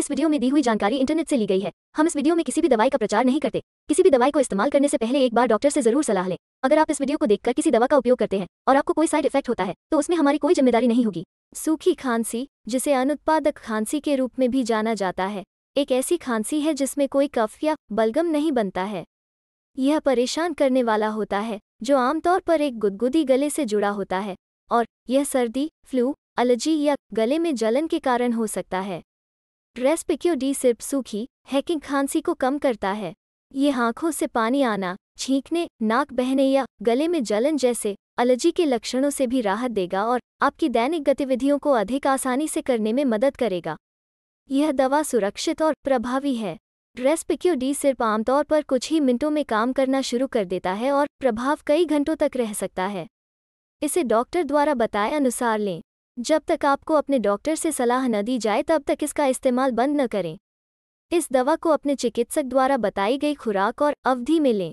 इस वीडियो में दी हुई जानकारी इंटरनेट से ली गई है हम इस वीडियो में किसी भी दवाई का प्रचार नहीं करते किसी भी दवाई को इस्तेमाल करने से पहले एक बार डॉक्टर से जरूर सलाह लें अगर आप इस वीडियो को देखकर किसी दवा का उपयोग करते हैं और आपको कोई साइड इफेक्ट होता है तो उसमें हमारी कोई जिम्मेदारी नहीं होगी सूखी खांसी जिसे अनुत्पादक खांसी के रूप में भी जाना जाता है एक ऐसी खांसी है जिसमें कोई कफ या बलगम नहीं बनता है यह परेशान करने वाला होता है जो आमतौर पर एक गुदगुदी गले से जुड़ा होता है और यह सर्दी फ्लू एलर्जी या गले में जलन के कारण हो सकता है रेस्पिक्यू डी सिर्फ सूखी हैकिंग खांसी को कम करता है ये आंखों से पानी आना छींकने नाक बहने या गले में जलन जैसे अलर्जी के लक्षणों से भी राहत देगा और आपकी दैनिक गतिविधियों को अधिक आसानी से करने में मदद करेगा यह दवा सुरक्षित और प्रभावी है रेस्पिक्यू डी सिर्फ आमतौर पर कुछ ही मिनटों में काम करना शुरू कर देता है और प्रभाव कई घंटों तक रह सकता है इसे डॉक्टर द्वारा बताए अनुसार लें जब तक आपको अपने डॉक्टर से सलाह न दी जाए तब तक इसका इस्तेमाल बंद न करें इस दवा को अपने चिकित्सक द्वारा बताई गई खुराक और अवधि में लें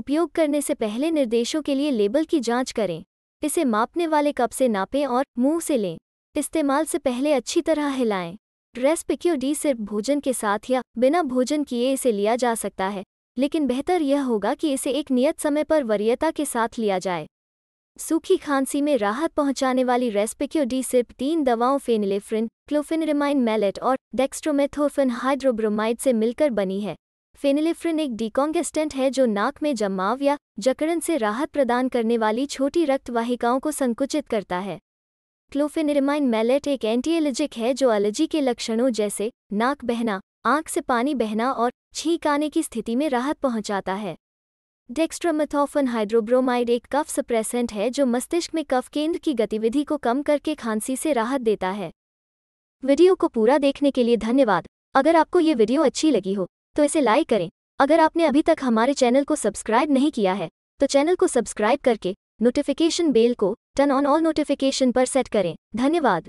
उपयोग करने से पहले निर्देशों के लिए लेबल की जांच करें इसे मापने वाले कप से नापें और मुंह से लें इस्तेमाल से पहले अच्छी तरह हिलाएं रेस्पिक्यू डी सिर्फ भोजन के साथ या बिना भोजन किए इसे लिया जा सकता है लेकिन बेहतर यह होगा कि इसे एक नियत समय पर वरीयता के साथ लिया जाए सूखी खांसी में राहत पहुंचाने वाली रेस्पिक्यू डी सिर्फ तीन दवाओं फेनिलेफ्रिन क्लोफिनरिमाइन मेलेट और डेक्स्ट्रोमेथोफिन हाइड्रोब्रोमाइड से मिलकर बनी है फेनिलेफ्रिन एक डिकॉन्गेस्टेंट है जो नाक में जमाव या जकड़न से राहत प्रदान करने वाली छोटी रक्तवाहिकाओं को संकुचित करता है क्लोफेनिरमाइन मेलेट एक एंटीएलर्जिक है जो एलर्जी के लक्षणों जैसे नाक बहना आंख से पानी बहना और छींक आने की स्थिति में राहत पहुंचाता है डेक्स्ट्रामेथोफन हाइड्रोब्रोमाइड एक कफ सप्रेसेंट है जो मस्तिष्क में कफ केंद्र की गतिविधि को कम करके खांसी से राहत देता है वीडियो को पूरा देखने के लिए धन्यवाद अगर आपको ये वीडियो अच्छी लगी हो तो इसे लाइक करें अगर आपने अभी तक हमारे चैनल को सब्सक्राइब नहीं किया है तो चैनल को सब्सक्राइब करके नोटिफिकेशन बेल को टर्न ऑन ऑल नोटिफिकेशन पर सेट करें धन्यवाद